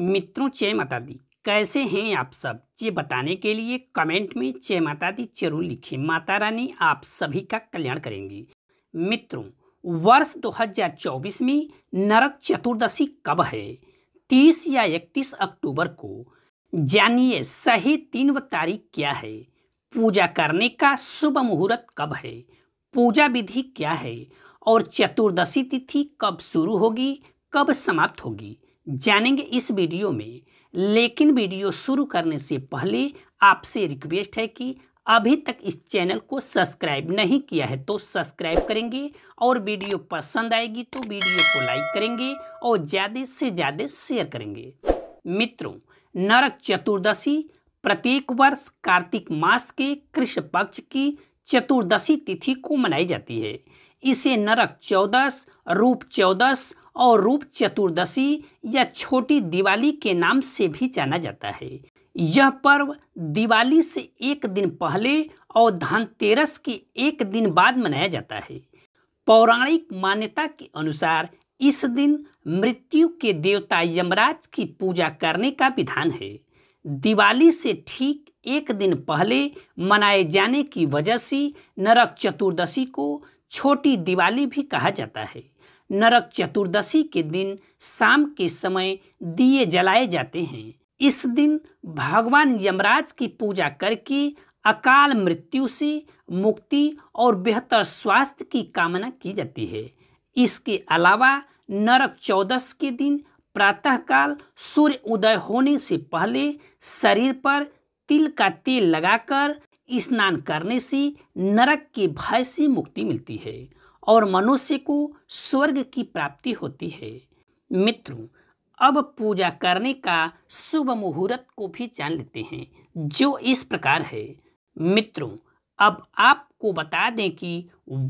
मित्रों जय माता दी कैसे हैं आप सब ये बताने के लिए कमेंट में जय माता दी जरूर लिखें माता रानी आप सभी का कल्याण करेंगी मित्रों वर्ष 2024 में नरक चतुर्दशी कब है 30 या 31 अक्टूबर को जानिए सही तीन तारीख क्या है पूजा करने का शुभ मुहूर्त कब है पूजा विधि क्या है और चतुर्दशी तिथि कब शुरू होगी कब समाप्त होगी जानेंगे इस वीडियो में लेकिन वीडियो शुरू करने से पहले आपसे रिक्वेस्ट है कि अभी तक इस चैनल को सब्सक्राइब नहीं किया है तो सब्सक्राइब करेंगे और वीडियो पसंद आएगी तो वीडियो को लाइक करेंगे और ज़्यादा से ज़्यादा शेयर करेंगे मित्रों नरक चतुर्दशी प्रत्येक वर्ष कार्तिक मास के कृष्ण पक्ष की चतुर्दशी तिथि को मनाई जाती है इसे नरक चौदस रूप चौदस और रूप चतुर्दशी या छोटी दिवाली के नाम से भी जाना जाता है यह पर्व दिवाली से एक दिन पहले और धनतेरस के एक दिन बाद मनाया जाता है पौराणिक मान्यता के अनुसार इस दिन मृत्यु के देवता यमराज की पूजा करने का विधान है दिवाली से ठीक एक दिन पहले मनाए जाने की वजह से नरक चतुर्दशी को छोटी दिवाली भी कहा जाता है नरक चतुर्दशी के दिन शाम के समय दिए जलाए जाते हैं इस दिन भगवान यमराज की पूजा करके अकाल मृत्यु से मुक्ति और बेहतर स्वास्थ्य की कामना की जाती है इसके अलावा नरक चौदस के दिन प्रातःकाल सूर्य उदय होने से पहले शरीर पर तिल का तेल लगाकर स्नान करने से नरक के भय से मुक्ति मिलती है और मनुष्य को स्वर्ग की प्राप्ति होती है मित्रों अब पूजा करने का शुभ मुहूर्त को भी जान लेते हैं जो इस प्रकार है मित्रों अब आपको बता दें कि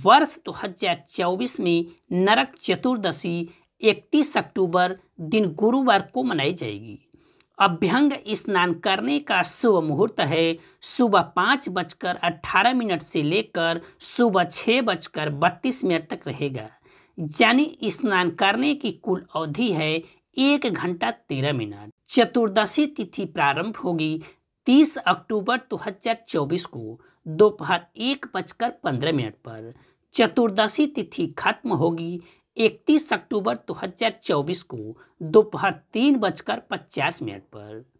वर्ष 2024 में नरक चतुर्दशी 31 अक्टूबर दिन गुरुवार को मनाई जाएगी अभ्यंग स्नान करने का शुभ मुहूर्त है सुबह पाँच बजकर अट्ठारह मिनट से लेकर सुबह छः बजकर बत्तीस मिनट तक रहेगा यानी स्नान करने की कुल अवधि है एक घंटा तेरह मिनट चतुर्दशी तिथि प्रारंभ होगी तीस अक्टूबर दो हजार चौबीस को दोपहर एक बजकर पंद्रह मिनट पर चतुर्दशी तिथि खत्म होगी इकतीस अक्टूबर दो हजार चौबीस को दोपहर तीन बजकर पचास मिनट पर